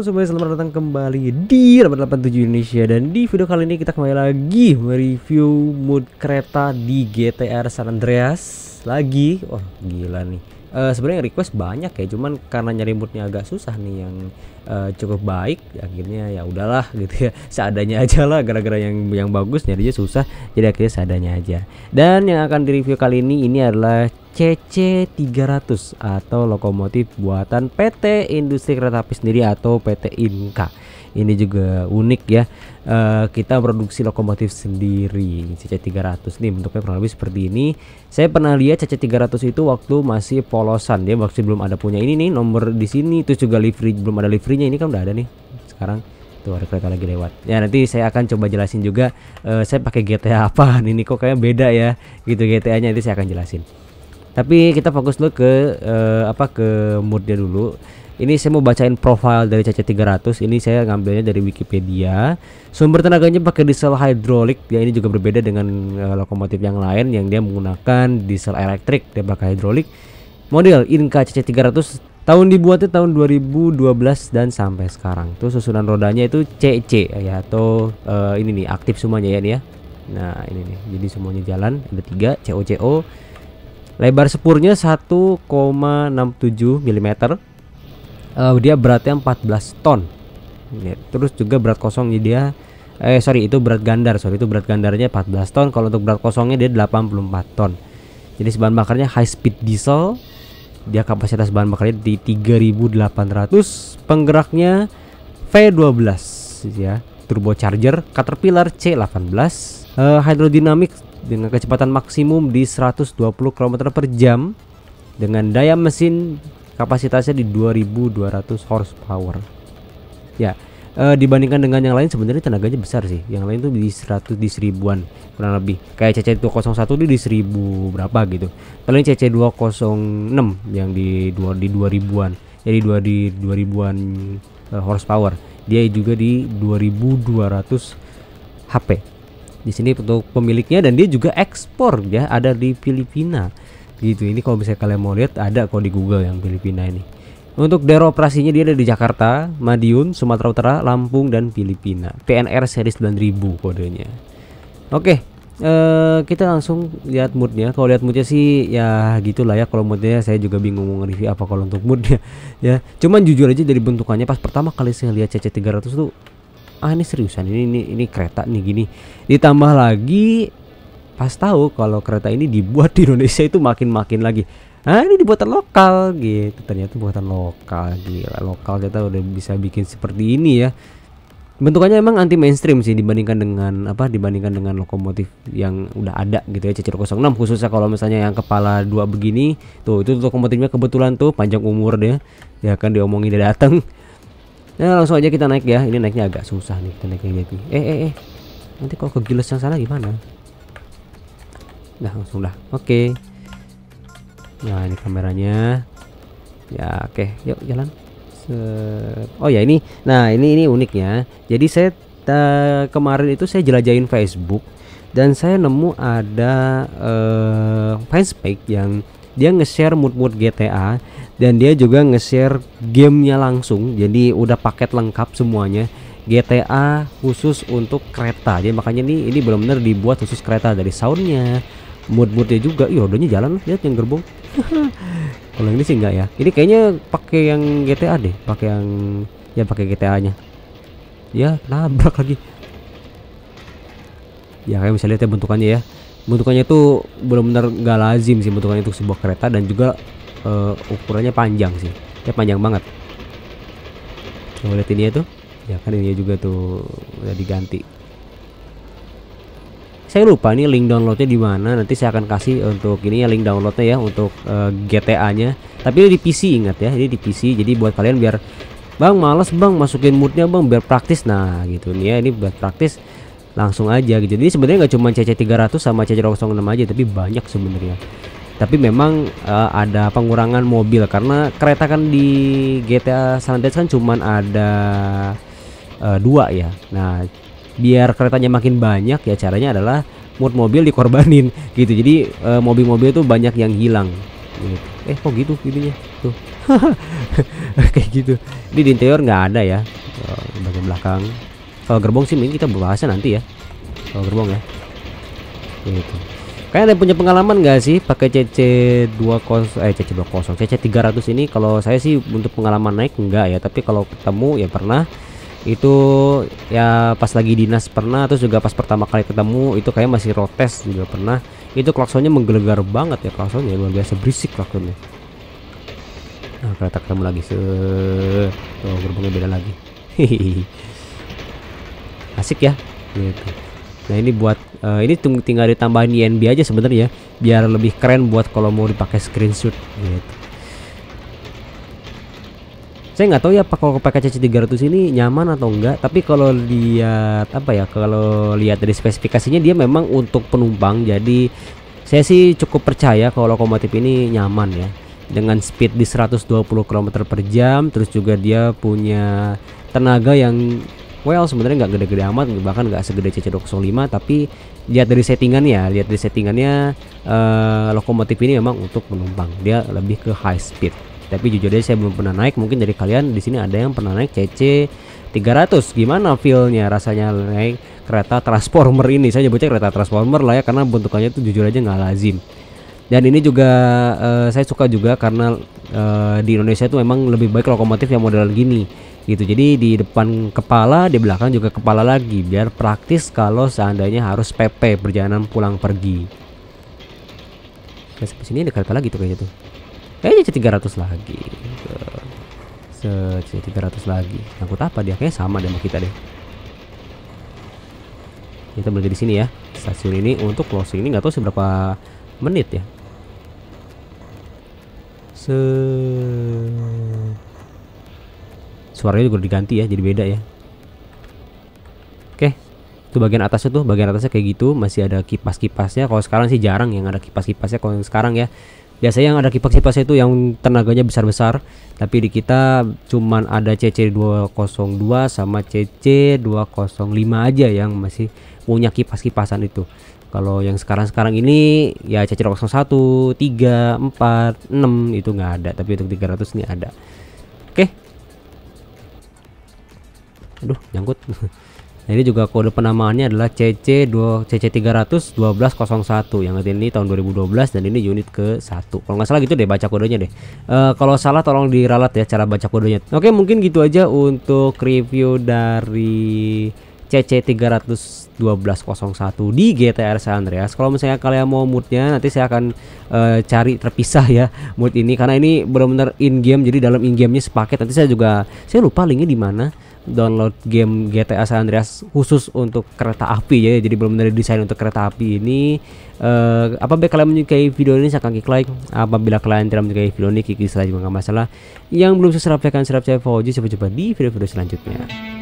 semuanya, selamat datang kembali di 887 Indonesia Dan di video kali ini kita kembali lagi mereview mood kereta di GTR San Andreas Lagi, oh gila nih uh, Sebenarnya request banyak ya, cuman karena nyari moodnya agak susah nih yang uh, cukup baik Akhirnya ya udahlah gitu ya, seadanya aja lah gara-gara yang, yang bagus nyarinya susah Jadi akhirnya seadanya aja Dan yang akan direview kali ini, ini adalah CC300 atau lokomotif buatan PT Industri Kereta Api sendiri atau PT Inka. Ini juga unik ya. E, kita produksi lokomotif sendiri CC300 nih bentuknya kurang lebih seperti ini. Saya pernah lihat CC300 itu waktu masih polosan dia masih belum ada punya ini nih nomor di sini itu juga livery belum ada liverynya ini kan udah ada nih sekarang tuh ada kereta lagi lewat ya nanti saya akan coba jelasin juga uh, saya pakai GTA apa ini kok kayak beda ya gitu GTA nya nanti saya akan jelasin tapi kita fokus dulu ke uh, apa ke moodnya dulu ini saya mau bacain profile dari CC300 ini saya ngambilnya dari Wikipedia sumber tenaganya pakai diesel hidrolik ya ini juga berbeda dengan uh, lokomotif yang lain yang dia menggunakan diesel elektrik dia pakai hidrolik model Inka CC300 tahun dibuatnya tahun 2012 dan sampai sekarang tuh susunan rodanya itu CC ya atau uh, ini nih aktif semuanya ya nih ya nah ini nih jadi semuanya jalan ada tiga COCO CO, Lebar sepurnya 1,67 mm. Uh, dia beratnya 14 ton. Ya, terus juga berat kosongnya dia eh sorry itu berat gandar, sorry itu berat gandarnya 14 ton. Kalau untuk berat kosongnya dia 84 ton. Jadi bahan bakarnya high speed diesel. Dia kapasitas bahan bakarnya di 3800. Penggeraknya V12 ya, turbocharger Caterpillar C18. Uh, eh, hydrodynamic dengan kecepatan maksimum di 120 km per jam dengan daya mesin kapasitasnya di 2200 horsepower ya e, dibandingkan dengan yang lain sebenarnya tenaganya besar sih yang lain tuh di 100 di seribuan kurang lebih kayak CC 201 di, di 1000 berapa gitu paling CC 206 yang di dua di 2000-an jadi dua di 2000-an e, eh, horsepower dia juga di 2200 HP di sini untuk pemiliknya dan dia juga ekspor ya ada di Filipina gitu ini kalau bisa kalian mau lihat ada kok di Google yang Filipina ini untuk daerah operasinya dia ada di Jakarta, Madiun, Sumatera Utara, Lampung dan Filipina. PNR seri 9000 kodenya. Oke, eh, kita langsung lihat moodnya. Kalau lihat moodnya sih ya gitulah ya. Kalau moodnya saya juga bingung mau nge review apa kalau untuk moodnya ya. Cuman jujur aja dari bentukannya pas pertama kali saya lihat CC300 tuh ah ini seriusan ini ini ini kereta nih gini ditambah lagi pas tahu kalau kereta ini dibuat di Indonesia itu makin-makin lagi ah ini dibuatan lokal gitu ternyata buatan lokal gila lokal kita udah bisa bikin seperti ini ya bentukannya emang anti mainstream sih dibandingkan dengan apa dibandingkan dengan lokomotif yang udah ada gitu ya Cicero 06 khususnya kalau misalnya yang kepala dua begini tuh itu lokomotifnya kebetulan tuh panjang umur deh ya kan diomongin dia datang Nah langsung aja kita naik ya. Ini naiknya agak susah nih kita naik Eh eh eh. Nanti kalau kegiles yang salah gimana? Nah langsung lah. Oke. Nah ini kameranya. Ya oke. Okay. Yuk jalan. Set. Oh ya ini. Nah ini ini uniknya. Jadi saya kemarin itu saya jelajahin Facebook dan saya nemu ada uh, eh, fanspage yang dia nge-share mood-mood GTA dan dia juga nge-share gamenya langsung jadi udah paket lengkap semuanya GTA khusus untuk kereta jadi makanya nih ini belum benar dibuat khusus kereta dari soundnya mood-moodnya juga iya rodanya jalan lihat yang gerbong kalau ini sih enggak ya ini kayaknya pakai yang GTA deh pakai yang ya pakai GTA nya ya nabrak lagi ya kayak bisa lihat ya bentukannya ya bentukannya itu benar-benar nggak lazim sih bentukannya itu sebuah kereta dan juga uh, ukurannya panjang sih ya panjang banget coba lihat ini ya tuh ya kan ini juga tuh udah diganti saya lupa nih link downloadnya di mana nanti saya akan kasih untuk ini ya link downloadnya ya untuk uh, eh, GTA nya tapi ini di PC ingat ya ini di PC jadi buat kalian biar bang males bang masukin moodnya bang biar praktis nah gitu nih ya ini buat praktis langsung aja gitu. Jadi sebenarnya nggak cuma CC 300 sama CC 06 aja, tapi banyak sebenarnya. Tapi memang uh, ada pengurangan mobil karena kereta kan di GTA San Andreas kan cuma ada uh, dua ya. Nah, biar keretanya makin banyak ya caranya adalah mood mobil dikorbanin gitu. Jadi mobil eh, mobil-mobil itu banyak yang hilang. Gitu. Eh kok gitu gitunya tuh kayak gitu. Ini di interior nggak ada ya bagian belakang kalau gerbong sih mungkin kita bahasnya nanti ya kalau gerbong ya gitu ada punya pengalaman nggak sih pakai CC 20 eh CC 20 CC 300 ini kalau saya sih untuk pengalaman naik enggak ya tapi kalau ketemu ya pernah itu ya pas lagi dinas pernah terus juga pas pertama kali ketemu itu kayak masih rotes juga pernah itu klaksonnya menggelegar banget ya klaksonnya luar biasa berisik klaksonnya nah kereta ketemu lagi se tuh oh, gerbongnya beda lagi hihihi asik ya gitu nah ini buat uh, ini tinggal ditambahin INB aja sebenarnya biar lebih keren buat kalau mau dipakai screenshot gitu saya nggak tahu ya pak kalau pakai CC 300 ini nyaman atau enggak tapi kalau lihat apa ya kalau lihat dari spesifikasinya dia memang untuk penumpang jadi saya sih cukup percaya kalau lokomotif ini nyaman ya dengan speed di 120 km per jam terus juga dia punya tenaga yang well sebenarnya nggak gede-gede amat bahkan nggak segede CC205 tapi lihat dari settingannya lihat dari settingannya uh, lokomotif ini memang untuk penumpang dia lebih ke high speed tapi jujur aja saya belum pernah naik mungkin dari kalian di sini ada yang pernah naik CC 300 gimana feelnya rasanya naik kereta transformer ini saya nyebutnya kereta transformer lah ya karena bentukannya itu jujur aja nggak lazim dan ini juga uh, saya suka juga karena uh, di Indonesia itu memang lebih baik lokomotif yang model gini gitu jadi di depan kepala di belakang juga kepala lagi biar praktis kalau seandainya harus PP perjalanan pulang pergi seperti sini ada kereta lagi tuh kayaknya tuh kayaknya jadi 300 lagi set 300 lagi angkut apa dia kayaknya sama dengan kita deh kita berhenti di sini ya stasiun ini untuk closing ini nggak tahu seberapa menit ya se Suaranya juga diganti ya, jadi beda ya. Oke. Itu bagian atasnya tuh, bagian atasnya kayak gitu, masih ada kipas-kipasnya. Kalau sekarang sih jarang yang ada kipas-kipasnya kalau yang sekarang ya. Biasanya yang ada kipas-kipasnya itu yang tenaganya besar-besar, tapi di kita cuman ada CC202 sama CC205 aja yang masih punya kipas-kipasan itu. Kalau yang sekarang-sekarang ini ya CC 01, 3, 4, 6 itu nggak ada, tapi untuk 300 ini ada. aduh nyangkut nah, ini juga kode penamaannya adalah CC2 CC300 1201 yang ini tahun 2012 dan ini unit ke 1 kalau nggak salah gitu deh baca kodenya deh e, kalau salah tolong diralat ya cara baca kodenya oke mungkin gitu aja untuk review dari CC312.01 di GTR San Andreas. Kalau misalnya kalian mau moodnya nanti saya akan uh, cari terpisah ya mood ini karena ini benar-benar in game jadi dalam in gamenya sepaket. Nanti saya juga saya lupa linknya di mana download game GTA San Andreas khusus untuk kereta api ya jadi belum dari desain untuk kereta api ini uh, apabila kalian menyukai video ini silahkan klik like apabila kalian tidak menyukai video ini klik dislike juga nggak masalah yang belum subscribe silahkan subscribe saya Fauji sampai jumpa di video-video selanjutnya